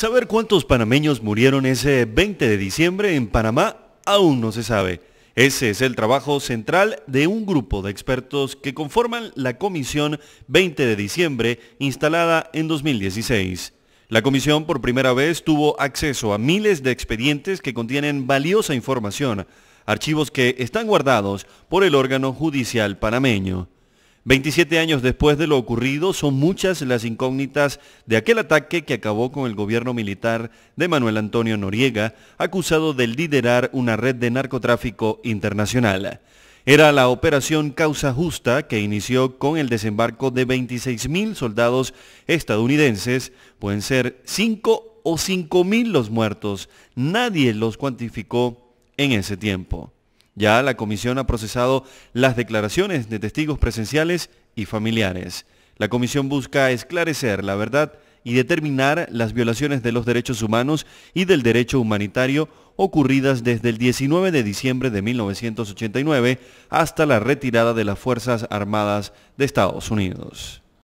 Saber cuántos panameños murieron ese 20 de diciembre en Panamá aún no se sabe. Ese es el trabajo central de un grupo de expertos que conforman la Comisión 20 de diciembre instalada en 2016. La comisión por primera vez tuvo acceso a miles de expedientes que contienen valiosa información, archivos que están guardados por el órgano judicial panameño. 27 años después de lo ocurrido, son muchas las incógnitas de aquel ataque que acabó con el gobierno militar de Manuel Antonio Noriega, acusado de liderar una red de narcotráfico internacional. Era la operación Causa Justa que inició con el desembarco de 26.000 soldados estadounidenses, pueden ser 5 o 5.000 los muertos, nadie los cuantificó en ese tiempo. Ya la comisión ha procesado las declaraciones de testigos presenciales y familiares. La comisión busca esclarecer la verdad y determinar las violaciones de los derechos humanos y del derecho humanitario ocurridas desde el 19 de diciembre de 1989 hasta la retirada de las Fuerzas Armadas de Estados Unidos.